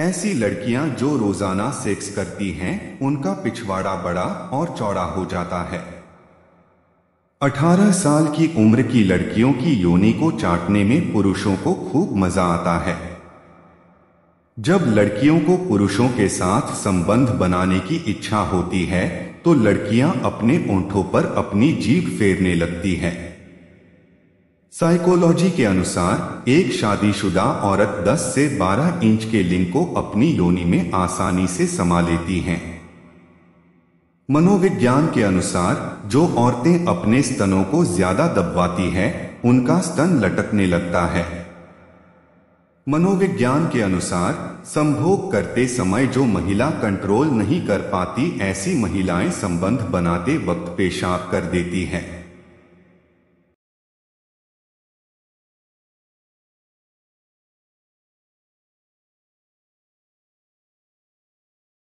ऐसी लड़कियां जो रोजाना सेक्स करती हैं उनका पिछवाड़ा बड़ा और चौड़ा हो जाता है 18 साल की उम्र की लड़कियों की योनि को चाटने में पुरुषों को खूब मजा आता है जब लड़कियों को पुरुषों के साथ संबंध बनाने की इच्छा होती है तो लड़कियां अपने ओंठों पर अपनी जीभ फेरने लगती हैं। साइकोलॉजी के अनुसार एक शादीशुदा औरत 10 से 12 इंच के लिंग को अपनी योनि में आसानी से समा लेती हैं मनोविज्ञान के अनुसार जो औरतें अपने स्तनों को ज्यादा दबवाती हैं उनका स्तन लटकने लगता है मनोविज्ञान के अनुसार संभोग करते समय जो महिला कंट्रोल नहीं कर पाती ऐसी महिलाएं संबंध बनाते वक्त पेशाब कर देती हैं